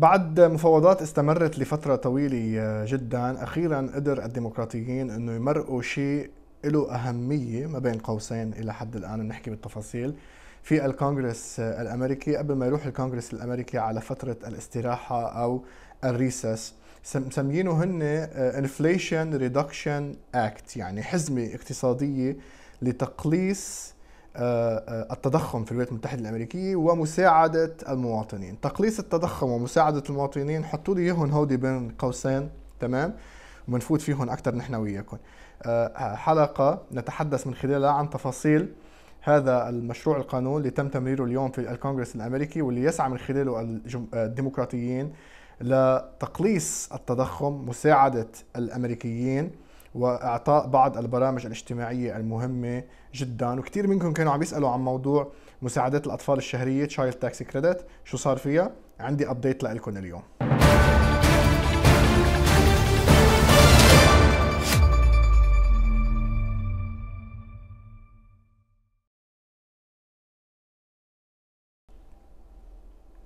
بعد مفاوضات استمرت لفترة طويلة جدا أخيرا قدر الديمقراطيين أنه يمرقوا شيء له أهمية ما بين قوسين إلى حد الآن نحكي بالتفاصيل في الكونغرس الأمريكي قبل ما يروح الكونغرس الأمريكي على فترة الاستراحة أو الريسس مسمينه هن انفليشن ريدكشن اكت يعني حزمه اقتصاديه لتقليص آه، آه، التضخم في الولايات المتحدة الأمريكية ومساعدة المواطنين تقليص التضخم ومساعدة المواطنين حطوا لي اياهم هودي بين قوسين تمام وبنفوت فيهم أكثر نحن وياكم آه، حلقة نتحدث من خلالها عن تفاصيل هذا المشروع القانون اللي تم تمريره اليوم في الكونغرس الامريكي واللي يسعى من خلاله الديمقراطيين لتقليص التضخم مساعده الامريكيين واعطاء بعض البرامج الاجتماعيه المهمه جدا وكثير منكم كانوا عم يسالوا عن موضوع مساعدات الاطفال الشهريه تشايلد تاكسي كريدت شو صار فيها عندي ابديت لكم اليوم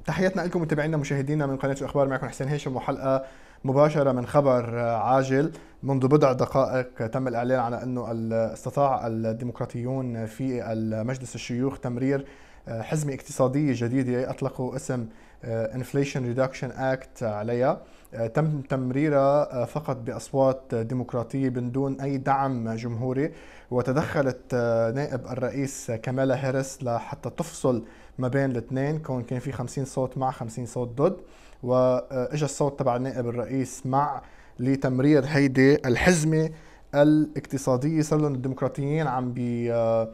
تحياتنا لكم متابعينا مشاهدينا من قناه الاخبار معكم حسين هاشم وحلقه مباشره من خبر عاجل منذ بضع دقائق تم الاعلان على انه استطاع الديمقراطيون في مجلس الشيوخ تمرير حزمه اقتصاديه جديده اطلقوا اسم انفليشن ريدكشن اكت عليها تم تمريرها فقط باصوات ديمقراطيه من دون اي دعم جمهوري وتدخلت نائب الرئيس كمالا هيرس لحتى تفصل ما بين الاثنين كون كان في 50 صوت مع 50 صوت ضد واجى الصوت تبع نائب الرئيس مع لتمرير هيدي الحزمه الاقتصاديه صار لهم الديمقراطيين عم بي آه،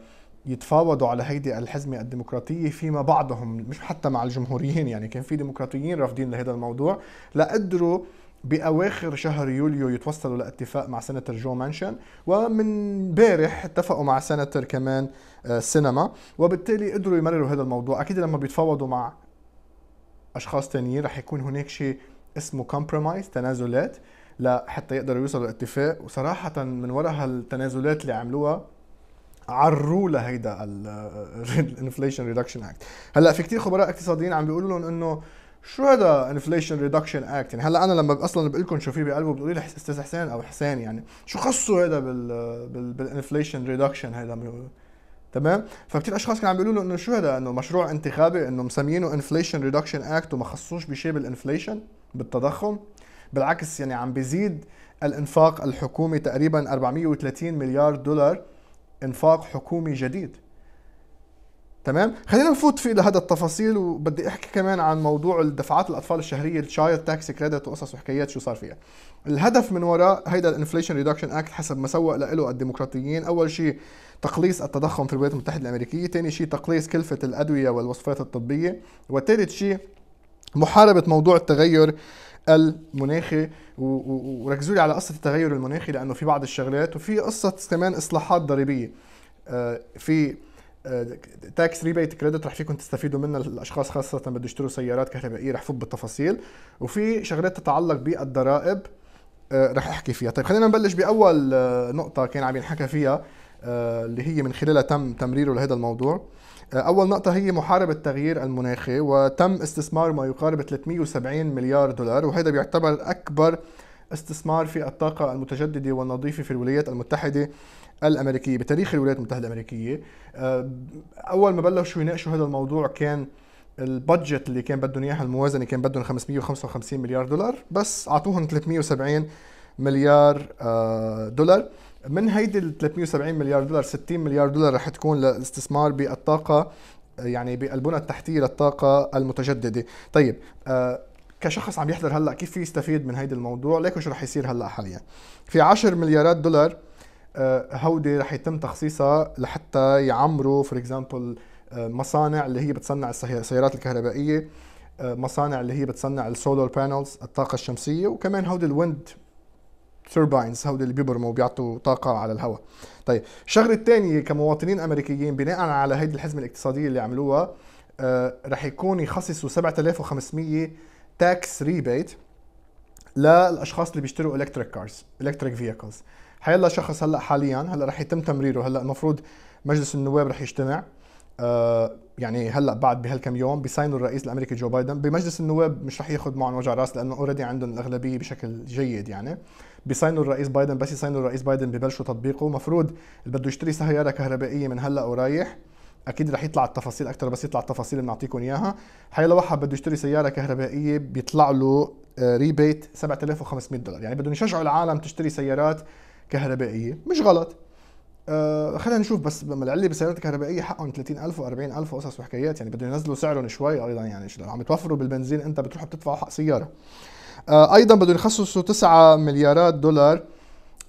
يتفاوضوا على هيدي الحزمه الديمقراطيه فيما بعضهم مش حتى مع الجمهوريين يعني كان في ديمقراطيين رافضين لهذا الموضوع لقدروا باواخر شهر يوليو يتوصلوا لاتفاق مع سنتر جو مانشن ومن بارح اتفقوا مع سنتر كمان آه، سينما وبالتالي قدروا يمرروا هذا الموضوع اكيد لما بيتفاوضوا مع اشخاص تانيين رح يكون هناك شيء اسمه كومبرومايز تنازلات لحتى يقدروا يوصلوا لاتفاق وصراحه من وراء هالتنازلات اللي عملوها عروا لهيدا الانفليشن ريدكشن اكت هلا في كثير خبراء اقتصاديين عم بيقولوا لهم انه شو هذا انفليشن ريدكشن اكت يعني هلا انا لما اصلا بقول لكم شو في بقلبه بتقولي لي استاذ حسين او حسين يعني شو خصو هذا بال بالانفليشن ريدكشن هذا تمام فكتير اشخاص كانوا عم بيقولوا له انه شو هذا انه مشروع انتخابي انه مسمينه انفليشن ريدكشن اكت وما خصوش بشيء بالانفليشن بالتضخم بالعكس يعني عم بيزيد الانفاق الحكومي تقريبا 430 مليار دولار انفاق حكومي جديد تمام خلينا نفوت في لهذا التفاصيل وبدي احكي كمان عن موضوع الدفعات الاطفال الشهريه التشايلد تاكس كريدت وقصص وحكايات شو صار فيها الهدف من وراء هيدا الانفليشن ريدكشن اكت حسب ما سوق له الديمقراطيين اول شيء تقليص التضخم في الولايات المتحده الامريكيه ثاني شيء تقليص كلفه الادويه والوصفات الطبيه وثالث شيء محاربه موضوع التغير المناخي وركزوا لي على قصه التغير المناخي لانه في بعض الشغلات وفي قصه كمان اصلاحات ضريبيه آه، في آه، تاكس ريبيت كريدت رح فيكم تستفيدوا منها الاشخاص خاصه بده يشتروا سيارات كهربائيه رح فوت بالتفاصيل وفي شغلات تتعلق بالضرائب آه، رح احكي فيها طيب خلينا نبلش باول آه، نقطه كان عم ينحكى فيها اللي هي من خلالها تم تمريره لهذا الموضوع اول نقطه هي محاربه التغيير المناخي وتم استثمار ما يقارب 370 مليار دولار وهذا بيعتبر اكبر استثمار في الطاقه المتجدده والنظيفه في الولايات المتحده الامريكيه بتاريخ الولايات المتحده الامريكيه آه، اول ما بلشوا يناقشوا هذا الموضوع كان البادجت اللي كان بدهم اياها الموازنه كان بدهم 555 مليار دولار بس اعطوهم 370 مليار آه، دولار من هيدي ال 370 مليار دولار 60 مليار دولار رح تكون للاستثمار بالطاقه آه، يعني بالبنى التحتيه للطاقه المتجدده طيب كشخص عم يحضر هلا كيف في يستفيد من هيدا الموضوع ليكو شو رح يصير هلا حاليا في 10 مليارات دولار آه، هودي رح يتم تخصيصها لحتى يعمروا فور اكزامبل آه، مصانع اللي هي بتصنع السيارات الكهربائيه آه، مصانع اللي هي بتصنع السولار بانلز الطاقه الشمسيه وكمان هودي الويند تيرباينز هودي اللي بيبرموا بيعطوا طاقه على الهواء طيب الشغله الثانيه كمواطنين امريكيين بناء على هيدي الحزمه الاقتصاديه اللي عملوها رح يكون يخصصوا 7500 تاكس ريبيت للاشخاص اللي بيشتروا الكتريك كارز الكتريك فيكلز حيلا شخص هلا حاليا هلا رح يتم تمريره هلا المفروض مجلس النواب رح يجتمع آه يعني هلا بعد بهالكم يوم بيساينوا الرئيس الامريكي جو بايدن بمجلس النواب مش رح ياخذ معهم وجع راس لانه اوريدي عندهم الاغلبيه بشكل جيد يعني بيساينوا الرئيس بايدن بس يساينوا الرئيس بايدن ببلشوا تطبيقه مفروض اللي بده يشتري سياره كهربائيه من هلا ورايح اكيد رح يطلع التفاصيل اكثر بس يطلع التفاصيل بنعطيكم اياها حيلا واحد بده يشتري سياره كهربائيه بيطلع له ريبيت آه، 7500 دولار يعني بدهم يشجعوا العالم تشتري سيارات كهربائيه مش غلط آه خلينا نشوف بس العله بالسيارات الكهربائيه حقهم 30000 و40000 وقصص وحكايات يعني بدهم ينزلوا سعرهم شوي ايضا يعني لو عم يتوفروا بالبنزين انت بتروح بتدفع حق سياره آه ايضا بدهم يخصصوا 9 مليارات دولار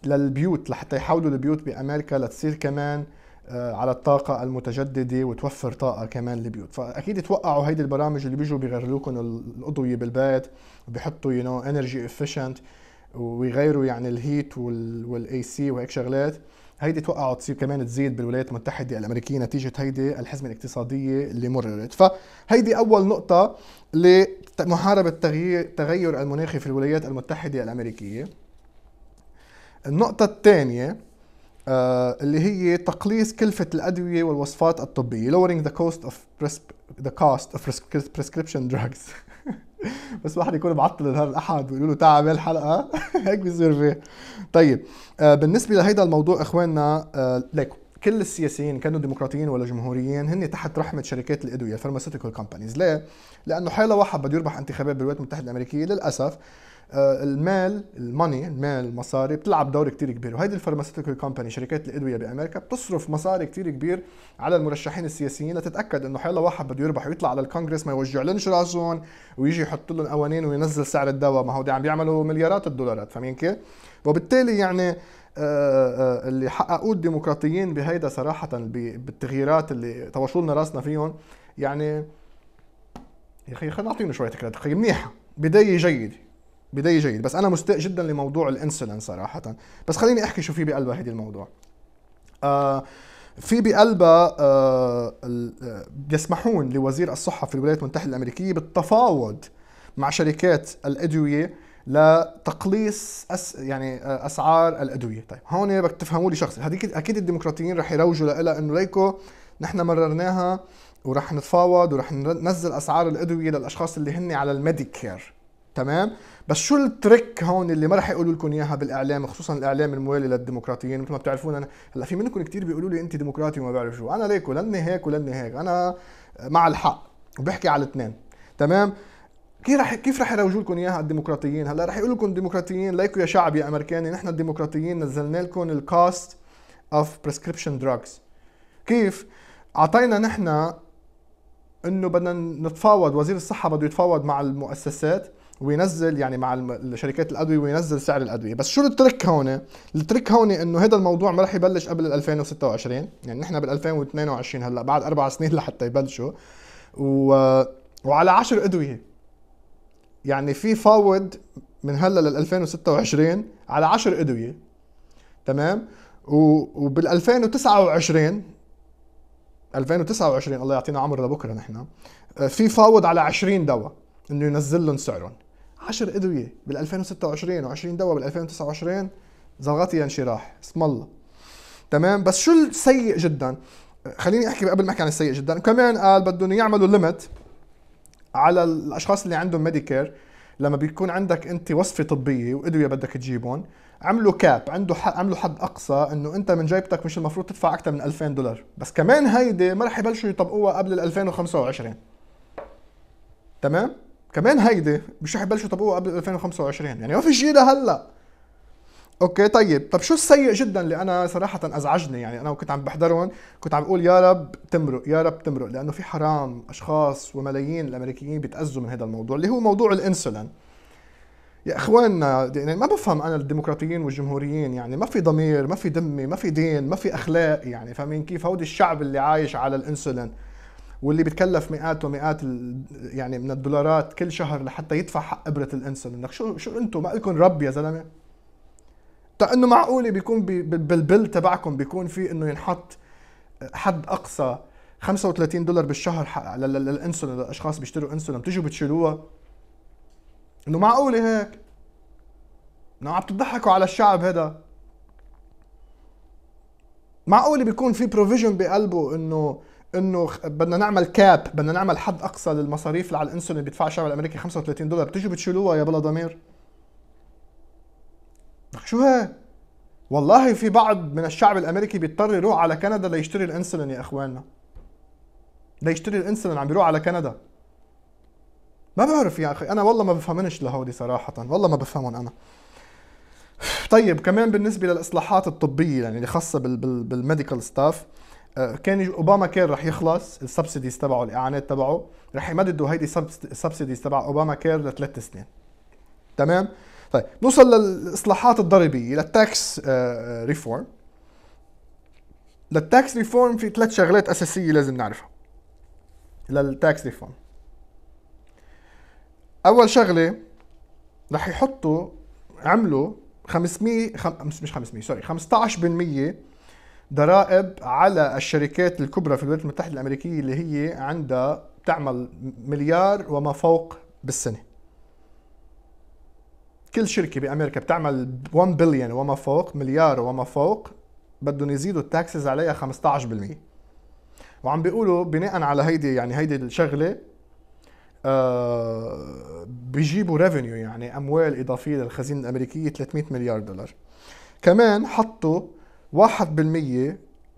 للبيوت لحتى يحولوا البيوت بامريكا لتصير كمان آه، على الطاقة المتجددة وتوفر طاقة كمان للبيوت فأكيد توقعوا هيدي البرامج اللي بيجوا بيغرلوكم الأضوية بالبيت بيحطوا يو نو انرجي افيشنت ويغيروا يعني الهيت والاي سي وهيك شغلات هيدي توقعوا تصير كمان تزيد بالولايات المتحده الامريكيه نتيجه هيدي الحزمه الاقتصاديه اللي مررت فهيدي اول نقطه لمحاربه التغير المناخي في الولايات المتحده الامريكيه النقطه الثانيه آه، اللي هي تقليص كلفة الأدوية والوصفات الطبية lowering the cost of the cost of prescription drugs بس واحد يكون معطل نهار الاحد ويقولوا له تعال اعمل حلقه هيك بيصير فيه طيب آه، بالنسبه لهيدا الموضوع اخواننا آه، ليكو كل السياسيين كانوا ديمقراطيين ولا جمهوريين هن تحت رحمه شركات الادويه الفارماسيوتيكال كومبانيز ليه لانه حيلا واحد بده يربح انتخابات بالولايات المتحده الامريكيه للاسف آه، المال الماني المال المصاري بتلعب دور كتير كبير وهيدي الفارماسيوتيكال كومباني شركات الادويه بامريكا بتصرف مصاري كتير كبير على المرشحين السياسيين لتتاكد انه حيلا واحد بده يربح ويطلع على الكونغرس ما يوجع لنش راسهم ويجي يحط لهم قوانين وينزل سعر الدواء ما هو عم بيعملوا مليارات الدولارات فاهمين كيف؟ وبالتالي يعني آه، آه، اللي حققوه الديمقراطيين بهيدا صراحه بالتغييرات اللي لنا راسنا فيهم يعني يا اخي خلينا نعطيهم شويه كريدت اخي منيحه بدايه جيده بدايه جيده بس انا مستاء جدا لموضوع الانسولين صراحه بس خليني احكي شو في بقلبها هيدي الموضوع آه في بقلبها آه, آه، يسمحون لوزير الصحه في الولايات المتحده الامريكيه بالتفاوض مع شركات الادويه لتقليص أس يعني آه، اسعار الادويه طيب هون بدك تفهموا لي شخص هذيك اكيد الديمقراطيين رح يروجوا لها انه ليكو نحن مررناها ورح نتفاوض ورح ننزل اسعار الادويه للاشخاص اللي هن على الميديكير تمام بس شو التريك هون اللي ما رح يقولوا لكم اياها بالاعلام خصوصا الاعلام الموالي للديمقراطيين مثل ما بتعرفون انا هلا في منكم كثير بيقولوا لي انت ديمقراطي وما بعرف شو انا ليكو لاني هيك ولاني هيك انا مع الحق وبحكي على الاثنين تمام كيف رح كيف رح يروجوا لكم اياها الديمقراطيين هلا رح يقولوا لكم الديمقراطيين ليكوا يا شعب يا امريكاني نحن الديمقراطيين نزلنا لكم الكاست اوف بريسكريبشن دراجز كيف اعطينا نحن انه بدنا نتفاوض وزير الصحه بده يتفاوض مع المؤسسات وينزل يعني مع شركات الادويه وينزل سعر الادويه بس شو الترك هون الترك هون انه هذا الموضوع ما راح يبلش قبل 2026 يعني نحن بال2022 هلا بعد اربع سنين لحتى يبلشوا و... وعلى 10 ادويه يعني في فاوض من هلا لل 2026 على 10 ادويه تمام وبال 2029 2029 الله يعطينا عمر لبكره نحن آه، في فاوض على 20 دواء انه ينزل لهم سعرهم 10 ادويه بال 2026 و20 دواء بال 2029 زغطي انشراح اسم الله تمام بس شو السيء جدا آه، خليني احكي قبل ما احكي عن السيء جدا كمان قال بدهم يعملوا ليمت على الاشخاص اللي عندهم ميديكير لما بيكون عندك انت وصفه طبيه وادويه بدك تجيبهم عملوا كاب عنده حد عملوا حد اقصى انه انت من جيبتك مش المفروض تدفع اكثر من 2000 دولار بس كمان هيدي ما رح يبلشوا يطبقوها قبل 2025 تمام كمان هيدي مش رح يبلشوا يطبقوها قبل 2025 يعني ما في شيء لهلا اوكي طيب طب شو السيء جدا اللي انا صراحه ازعجني يعني انا كنت عم بحضرهم كنت عم بقول يا رب تمرق يا رب تمرق لانه في حرام اشخاص وملايين الامريكيين بيتاذوا من هذا الموضوع اللي هو موضوع الانسولين يا اخواننا يعني ما بفهم انا الديمقراطيين والجمهوريين يعني ما في ضمير ما في دمي ما في دين ما في اخلاق يعني فاهمين كيف هودي الشعب اللي عايش على الانسولين واللي بتكلف مئات ومئات يعني من الدولارات كل شهر لحتى يدفع حق ابره الانسولين لك شو شو انتم ما لكم رب يا زلمه انه معقوله بيكون بالبل تبعكم بيكون في انه ينحط حد اقصى 35 دولار بالشهر للانسولين للاشخاص بيشتروا انسولين بتيجوا بتشيلوها انه معقوله هيك انه عم تضحكوا على الشعب هذا معقوله بيكون في بروفيجن بقلبه انه انه بدنا نعمل كاب بدنا نعمل حد اقصى للمصاريف على الانسولين بيدفعها الشعب الامريكي 35 دولار بتيجوا بتشيلوها يا بلا ضمير شو شوها والله في بعض من الشعب الامريكي بيضطر يروح على كندا ليشتري الانسولين يا اخواننا ليشتري الانسولين عم بيروح على كندا ما بعرف يا اخي انا والله ما بفهمنش لهودي صراحه والله ما بفهمهم انا طيب كمان بالنسبه للاصلاحات الطبيه يعني اللي خاصه بالميديكال ستاف آه، كان اوباما كير رح يخلص السبسيديز تبعه الاعانات تبعه رح يمددوا هيدي السبسيديز تبع اوباما كير لثلاث سنين تمام طيب نوصل للاصلاحات الضريبيه للتاكس ريفورم للتاكس ريفورم في ثلاث شغلات اساسيه لازم نعرفها للتاكس ريفورم اول شغله رح يحطوا عملوا 500 خم... مش 500 سوري 15% ضرائب على الشركات الكبرى في الولايات المتحده الامريكيه اللي هي عندها بتعمل مليار وما فوق بالسنه كل شركه بامريكا بتعمل 1 بليون وما فوق مليار وما فوق بدهم يزيدوا التاكسز عليها 15% وعم بيقولوا بناء على هيدي يعني هيدي الشغله آه بيجيبوا ريفينيو يعني اموال اضافيه للخزينه الامريكيه 300 مليار دولار كمان حطوا 1%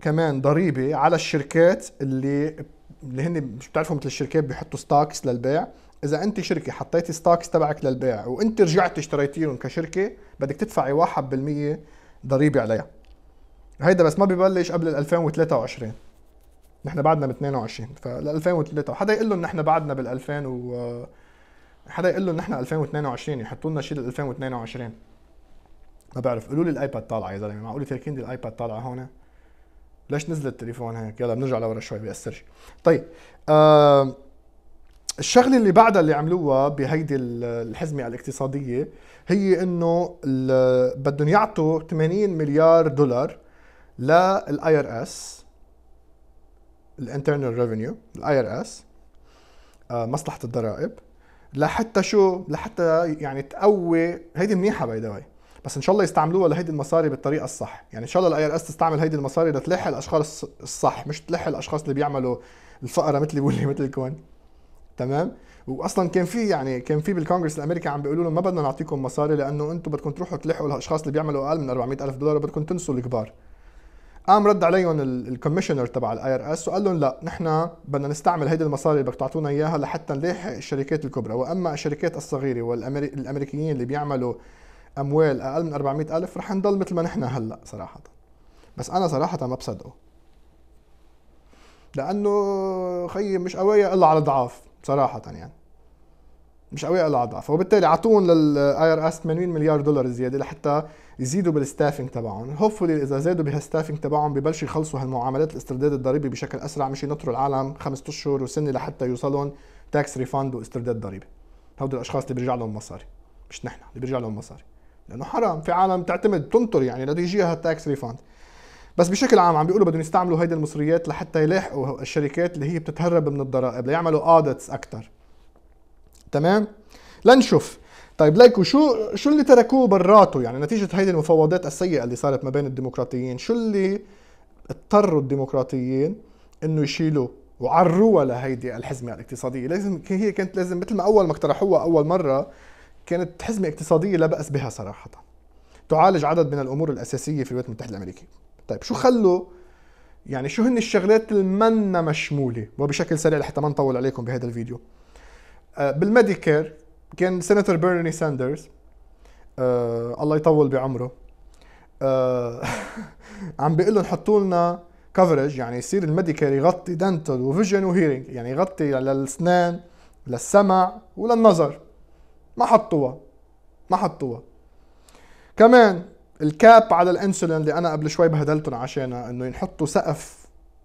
كمان ضريبه على الشركات اللي اللي هن مش بتعرفوا مثل الشركات بيحطوا ستوكس للبيع اذا انت شركه حطيتي ستوكس تبعك للبيع وانت رجعت اشتريتيهم كشركه بدك تدفعي 1% ضريبه عليها هيدا بس ما ببلش قبل ال 2023 نحن بعدنا ب 22 فال 2003 حدا يقول لهم نحن بعدنا بال 2000 و حدا يقول لهم نحن 2022 يحطوا لنا شيء لل 2022 ما بعرف قولوا لي الايباد طالعه يا زلمه معقول تركين لي الايباد طالعه هون ليش نزل التليفون هيك يلا بنرجع لورا شوي بيأثرش طيب آه الشغله اللي بعدها اللي عملوها بهيدي الحزمه الاقتصاديه هي انه بدهم يعطوا 80 مليار دولار للاي ار اس الانترنال ريفينيو الاي ار اس مصلحه الضرائب لحتى شو لحتى يعني تقوي هيدي منيحه باي ذا بس ان شاء الله يستعملوها لهيدي المصاري بالطريقه الصح يعني ان شاء الله الاي ار اس تستعمل هيدي المصاري لتلحق الاشخاص الصح مش تلحق الاشخاص اللي بيعملوا الفقره مثلي واللي مثلكم تمام واصلا كان في يعني كان في بالكونغرس الامريكي عم بيقولوا لهم ما بدنا نعطيكم مصاري لانه انتم بدكم تروحوا تلحقوا الاشخاص اللي بيعملوا اقل من 400 الف دولار وبدكم تنسوا الكبار قام رد عليهم الكوميشنر تبع الاي ار اس وقال لهم لا نحن بدنا نستعمل هيدي المصاري اللي بدكم تعطونا اياها لحتى نلاحق الشركات الكبرى واما الشركات الصغيره والامريكيين اللي بيعملوا اموال اقل من 400 الف رح نضل مثل ما نحن هلا صراحه بس انا صراحه ما بصدقه لانه خيي مش قوية الا على ضعاف صراحه يعني مش قوي إلا اضعافها وبالتالي اعطوهم للاي ار اس 80 مليار دولار زياده لحتى يزيدوا بالستافنج تبعهم هوبفولي اذا زادوا بهالستافنج تبعهم ببلشوا يخلصوا هالمعاملات الاسترداد الضريبي بشكل اسرع مش ينطروا العالم خمسة اشهر وسنه لحتى يوصلون تاكس ريفاند واسترداد ضريبي هودي الاشخاص اللي بيرجع لهم مصاري مش نحن اللي بيرجع لهم مصاري لانه حرام في عالم تعتمد تنطر يعني لده يجيها تاكس ريفاند بس بشكل عام عم بيقولوا بدهم يستعملوا هيدي المصريات لحتى يلاحقوا الشركات اللي هي بتتهرب من الضرائب ليعملوا اودتس اكثر تمام لنشوف طيب ليكو شو شو اللي تركوه براته يعني نتيجه هيدي المفاوضات السيئه اللي صارت ما بين الديمقراطيين شو اللي اضطروا الديمقراطيين انه يشيلوا وعروها لهيدي الحزمه الاقتصاديه لازم هي كانت لازم مثل ما اول ما اقترحوها اول مره كانت حزمه اقتصاديه لا باس بها صراحه تعالج عدد من الامور الاساسيه في الولايات المتحده الامريكيه طيب شو خلوا يعني شو هن الشغلات المنا مشموله وبشكل سريع لحتى ما نطول عليكم بهذا الفيديو آه، بالميديكير كان سيناتور بيرني ساندرز آه الله يطول بعمره آه عم بيقول لهم حطوا لنا كفرج يعني يصير الميديكير يغطي دنتال وفيجن وهيرنج يعني يغطي للاسنان للسمع وللنظر ما حطوها ما حطوها كمان الكاب على الانسولين اللي انا قبل شوي بهدلتهم عشانها انه ينحطوا سقف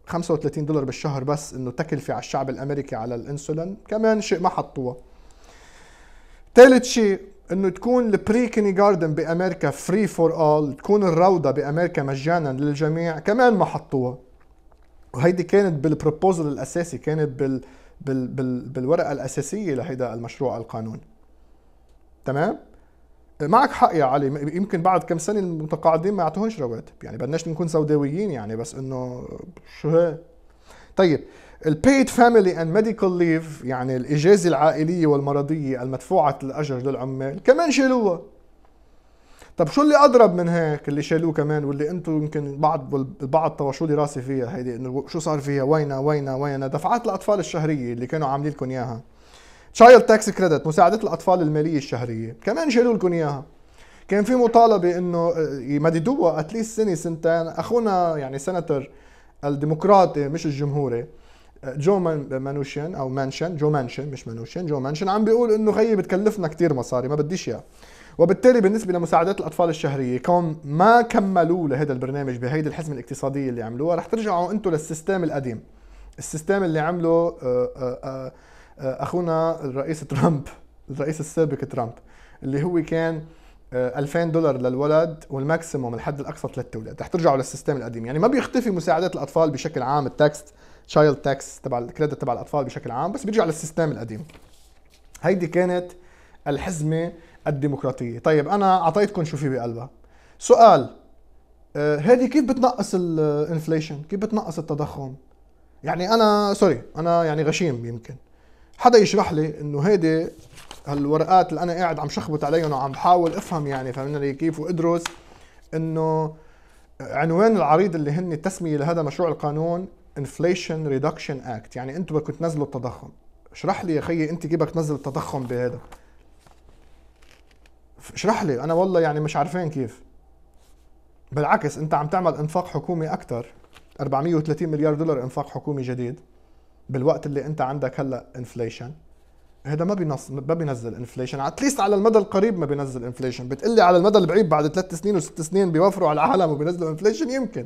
35 دولار بالشهر بس انه تكلفه على الشعب الامريكي على الانسولين كمان شيء ما حطوها ثالث شيء انه تكون البري كيني جاردن بامريكا فري فور اول تكون الروضه بامريكا مجانا للجميع كمان ما حطوها وهيدي كانت بالبروبوزل الاساسي كانت بال بال بال بالورقه الاساسيه لهيدا المشروع القانوني تمام معك حق يا علي يمكن بعد كم سنه المتقاعدين ما يعطوهمش رواتب يعني بدناش نكون سوداويين يعني بس انه شو هي طيب البيد فاميلي اند ميديكال ليف يعني الاجازه العائليه والمرضيه المدفوعه الاجر للعمال كمان شالوها طب شو اللي اضرب من هيك اللي شالوه كمان واللي انتم يمكن بعض البعض طوشوا لي راسي فيها هيدي انه شو صار فيها وينها وينها وينها دفعات الاطفال الشهريه اللي كانوا عاملين لكم اياها تشايلد تاكس كريدت مساعدة الأطفال المالية الشهرية كمان شالوا لكم إياها كان في مطالبة إنه آه، يمددوها أتليست سنة سنتين أخونا يعني سنتر الديمقراطي مش الجمهوري آه، جو مانوشن او مانشن جو مانشن مش مانوشن جو مانشن عم بيقول انه خيي بتكلفنا كثير مصاري ما بديش اياه وبالتالي بالنسبه لمساعدات الاطفال الشهريه كون ما كملوا لهذا البرنامج بهيدي الحزمه الاقتصاديه اللي عملوها رح ترجعوا انتم للسيستم القديم السيستم اللي عمله آآ آه، آآ آه، اخونا الرئيس ترامب الرئيس السابق ترامب اللي هو كان 2000 آه، دولار للولد والماكسيموم الحد الاقصى ثلاثة اولاد رح ترجعوا للسيستم القديم يعني ما بيختفي مساعدات الاطفال بشكل عام التاكس تشايلد تاكس تبع الكريدت تبع الاطفال بشكل عام بس بيرجعوا للسيستم القديم هيدي كانت الحزمه الديمقراطيه طيب انا اعطيتكم شو في بقلبها سؤال آه، هذه كيف بتنقص الانفليشن كيف بتنقص التضخم يعني انا سوري انا يعني غشيم يمكن حدا يشرح لي انه هيدي هالورقات اللي انا قاعد عم شخبط عليهم وعم بحاول افهم يعني لي كيف وادرس انه عنوان العريض اللي هن التسميه لهذا مشروع القانون انفليشن ريدكشن اكت يعني انتم بدكم تنزلوا التضخم اشرح لي يا خيي انت كيف بدك تنزل التضخم بهذا اشرح لي انا والله يعني مش عارفين كيف بالعكس انت عم تعمل انفاق حكومي اكثر 430 مليار دولار انفاق حكومي جديد بالوقت اللي انت عندك هلا انفليشن هذا ما بينص ما بينزل انفليشن اتليست على المدى القريب ما بينزل انفليشن بتقلي على المدى البعيد بعد ثلاث سنين وست سنين بيوفروا على العالم وبينزلوا انفليشن يمكن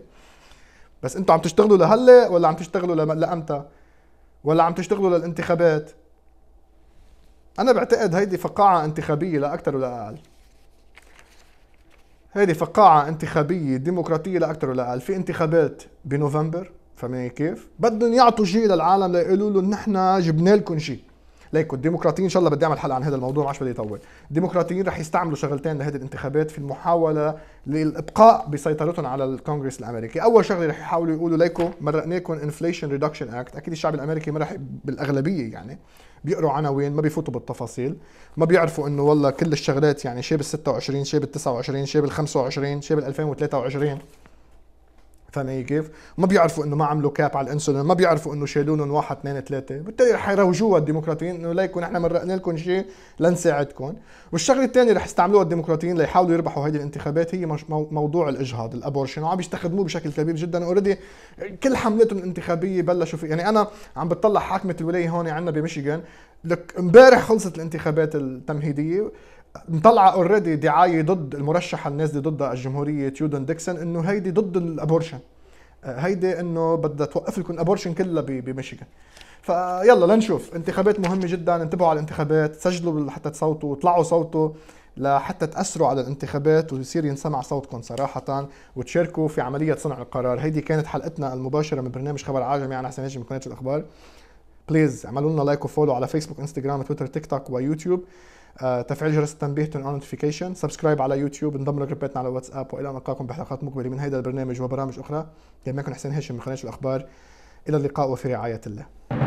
بس انتم عم تشتغلوا لهلا ولا عم تشتغلوا لامتى ولا عم تشتغلوا للانتخابات انا بعتقد هيدي فقاعه انتخابيه لا اكثر ولا اقل هيدي فقاعه انتخابيه ديمقراطيه لا اكثر ولا اقل في انتخابات بنوفمبر فاهمين كيف؟ بدهم يعطوا شيء للعالم ليقولوا له نحن جبنا لكم شيء ليكو الديمقراطيين ان شاء الله بدي اعمل حلقه عن هذا الموضوع عشان بدي يطول الديمقراطيين رح يستعملوا شغلتين لهذه الانتخابات في المحاوله للابقاء بسيطرتهم على الكونغرس الامريكي اول شغله رح يحاولوا يقولوا ليكو مرقناكم انفليشن ريدكشن اكت اكيد الشعب الامريكي ما رح بالاغلبيه يعني بيقروا عناوين ما بيفوتوا بالتفاصيل ما بيعرفوا انه والله كل الشغلات يعني شيء بال 26 شيء بال 29 شيء بال 25 شيء بال 2023 فاهم كيف؟ ما بيعرفوا انه ما عملوا كاب على الانسولين، ما بيعرفوا انه شالوا لهم واحد اثنين ثلاثه، بالتالي رح يروجوها الديمقراطيين انه ليكن نحن مرقنا لكم شيء لنساعدكم، والشغله الثانيه رح يستعملوها الديمقراطيين ليحاولوا يربحوا هذه الانتخابات هي موضوع الاجهاض، الابورشن، وعم يستخدموه بشكل كبير جدا اوريدي كل حملاتهم الانتخابيه بلشوا في يعني انا عم بتطلع حاكمه الولايه هون عندنا بمشيغان لك امبارح خلصت الانتخابات التمهيديه مطلعه اوريدي دعايه ضد المرشحه النازله ضد ضدها الجمهوريه تيودن ديكسون انه هيدي ضد الابورشن آه، هيدي انه بدها توقف لكم الابورشن كلها بميشيغان فيلا لنشوف انتخابات مهمه جدا انتبهوا على الانتخابات سجلوا لحتى تصوتوا طلعوا صوتوا لحتى تاثروا على الانتخابات ويصير ينسمع صوتكم صراحه وتشاركوا في عمليه صنع القرار هيدي كانت حلقتنا المباشره من برنامج خبر عاجمي انا حسن هاشم من قناه الاخبار بليز اعملوا لنا لايك وفولو على فيسبوك انستغرام تويتر تيك توك ويوتيوب آه، تفعيل جرس التنبيه تون نوتيفيكيشن سبسكرايب على يوتيوب انضم لجروباتنا على واتساب والى ان نلقاكم بحلقات مقبله من هذا البرنامج وبرامج اخرى كان معكم حسين هشام من قناه الاخبار الى اللقاء وفي رعايه الله